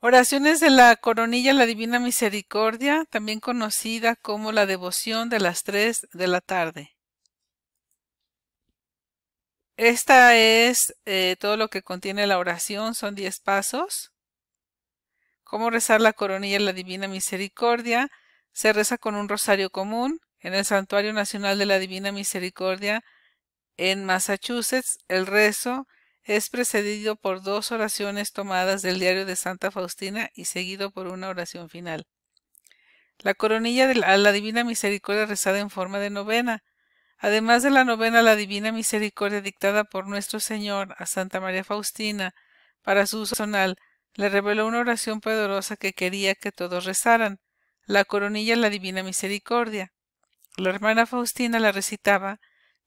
Oraciones de la coronilla la Divina Misericordia, también conocida como la devoción de las tres de la tarde. Esta es eh, todo lo que contiene la oración, son diez pasos. Cómo rezar la coronilla de la Divina Misericordia. Se reza con un rosario común en el Santuario Nacional de la Divina Misericordia en Massachusetts. El rezo es precedido por dos oraciones tomadas del diario de Santa Faustina y seguido por una oración final. La coronilla de la, Divina Misericordia rezada en forma de novena. Además de la novena la Divina Misericordia dictada por nuestro Señor a Santa María Faustina para su uso personal, le reveló una oración poderosa que quería que todos rezaran, la coronilla la Divina Misericordia. La hermana Faustina la recitaba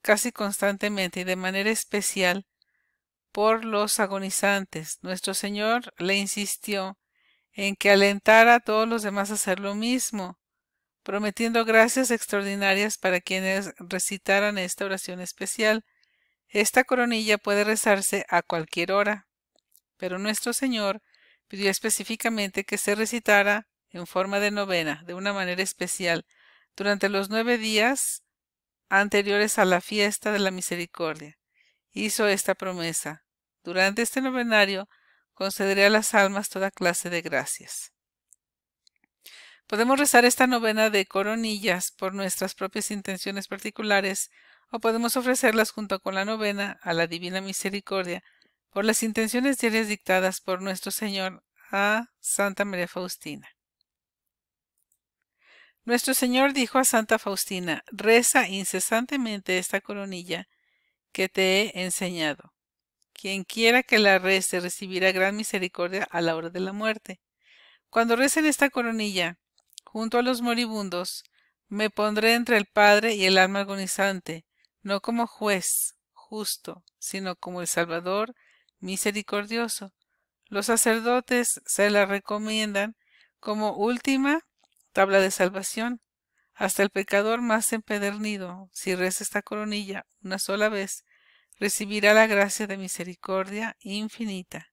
casi constantemente y de manera especial por los agonizantes. Nuestro Señor le insistió en que alentara a todos los demás a hacer lo mismo, prometiendo gracias extraordinarias para quienes recitaran esta oración especial. Esta coronilla puede rezarse a cualquier hora, pero nuestro Señor pidió específicamente que se recitara en forma de novena, de una manera especial, durante los nueve días anteriores a la fiesta de la misericordia hizo esta promesa. Durante este novenario concederé a las almas toda clase de gracias. Podemos rezar esta novena de coronillas por nuestras propias intenciones particulares o podemos ofrecerlas junto con la novena a la Divina Misericordia por las intenciones diarias dictadas por nuestro Señor a Santa María Faustina. Nuestro Señor dijo a Santa Faustina, reza incesantemente esta coronilla que te he enseñado. Quien quiera que la rece recibirá gran misericordia a la hora de la muerte. Cuando recen esta coronilla, junto a los moribundos, me pondré entre el Padre y el alma agonizante, no como juez justo, sino como el Salvador misericordioso. Los sacerdotes se la recomiendan como última tabla de salvación. Hasta el pecador más empedernido, si reza esta coronilla una sola vez, recibirá la gracia de misericordia infinita.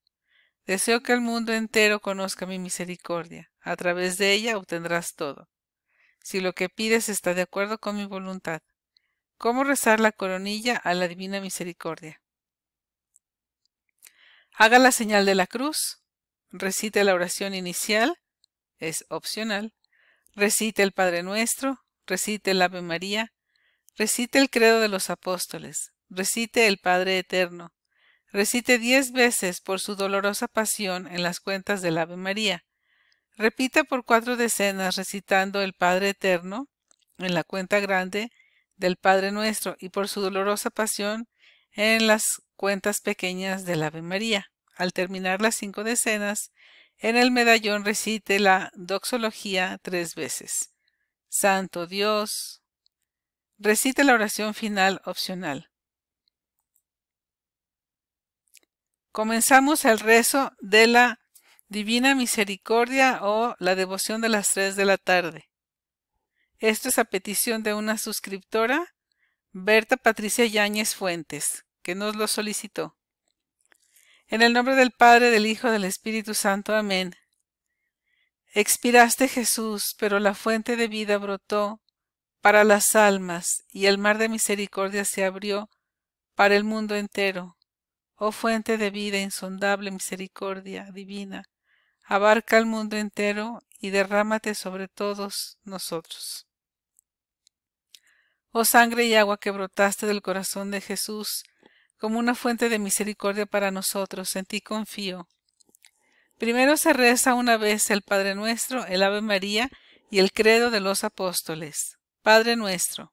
Deseo que el mundo entero conozca mi misericordia. A través de ella obtendrás todo. Si lo que pides está de acuerdo con mi voluntad. ¿Cómo rezar la coronilla a la divina misericordia? Haga la señal de la cruz, recite la oración inicial, es opcional, recite el Padre Nuestro, recite el Ave María, recite el Credo de los Apóstoles, recite el Padre Eterno, recite diez veces por su dolorosa pasión en las cuentas del Ave María, repita por cuatro decenas recitando el Padre Eterno en la cuenta grande del Padre Nuestro y por su dolorosa pasión en las cuentas pequeñas del Ave María. Al terminar las cinco decenas, en el medallón recite la doxología tres veces. Santo Dios. Recite la oración final opcional. Comenzamos el rezo de la Divina Misericordia o la devoción de las Tres de la tarde. Esto es a petición de una suscriptora, Berta Patricia Yáñez Fuentes, que nos lo solicitó. En el nombre del Padre, del Hijo, del Espíritu Santo. Amén. Expiraste Jesús, pero la fuente de vida brotó para las almas, y el mar de misericordia se abrió para el mundo entero. Oh fuente de vida, insondable misericordia divina, abarca el mundo entero y derrámate sobre todos nosotros. Oh sangre y agua que brotaste del corazón de Jesús, como una fuente de misericordia para nosotros, en ti confío. Primero se reza una vez el Padre Nuestro, el Ave María y el Credo de los Apóstoles. Padre Nuestro,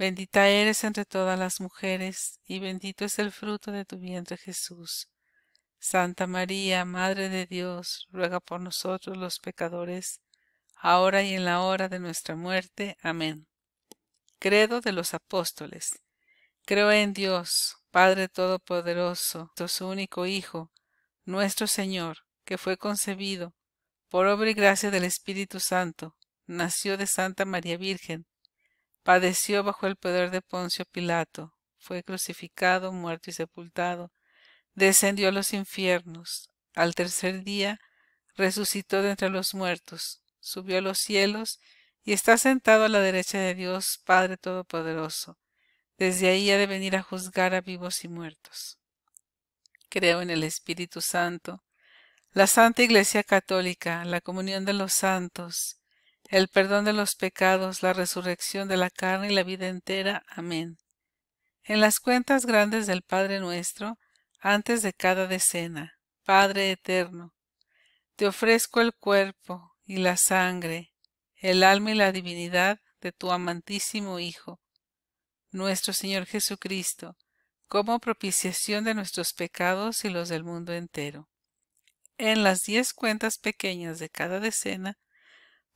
Bendita eres entre todas las mujeres, y bendito es el fruto de tu vientre Jesús. Santa María, Madre de Dios, ruega por nosotros los pecadores, ahora y en la hora de nuestra muerte. Amén. Credo de los Apóstoles. Creo en Dios, Padre Todopoderoso, su único Hijo, nuestro Señor, que fue concebido por obra y gracia del Espíritu Santo, nació de Santa María Virgen, Padeció bajo el poder de Poncio Pilato, fue crucificado, muerto y sepultado, descendió a los infiernos, al tercer día resucitó de entre los muertos, subió a los cielos y está sentado a la derecha de Dios Padre Todopoderoso. Desde ahí ha de venir a juzgar a vivos y muertos. Creo en el Espíritu Santo, la Santa Iglesia Católica, la comunión de los santos, el perdón de los pecados, la resurrección de la carne y la vida entera. Amén. En las cuentas grandes del Padre nuestro, antes de cada decena, Padre eterno, te ofrezco el cuerpo y la sangre, el alma y la divinidad de tu amantísimo Hijo, nuestro Señor Jesucristo, como propiciación de nuestros pecados y los del mundo entero. En las diez cuentas pequeñas de cada decena,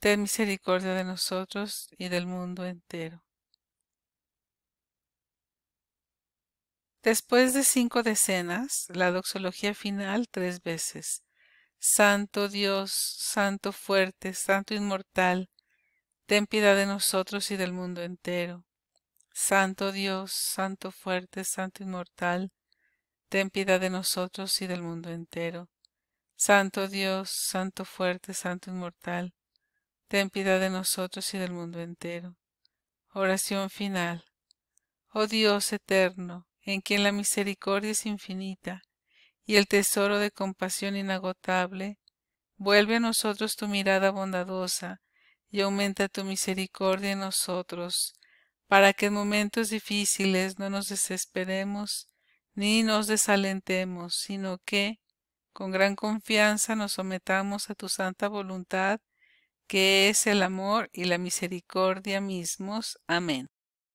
Ten misericordia de nosotros y del mundo entero. Después de cinco decenas, la doxología final tres veces. Santo Dios, Santo fuerte, Santo inmortal, ten piedad de nosotros y del mundo entero. Santo Dios, Santo fuerte, Santo inmortal, ten piedad de nosotros y del mundo entero. Santo Dios, Santo fuerte, Santo inmortal, ten piedad de nosotros y del mundo entero. Oración final. Oh Dios eterno, en quien la misericordia es infinita y el tesoro de compasión inagotable, vuelve a nosotros tu mirada bondadosa y aumenta tu misericordia en nosotros, para que en momentos difíciles no nos desesperemos ni nos desalentemos, sino que, con gran confianza, nos sometamos a tu santa voluntad que es el amor y la misericordia mismos. Amén.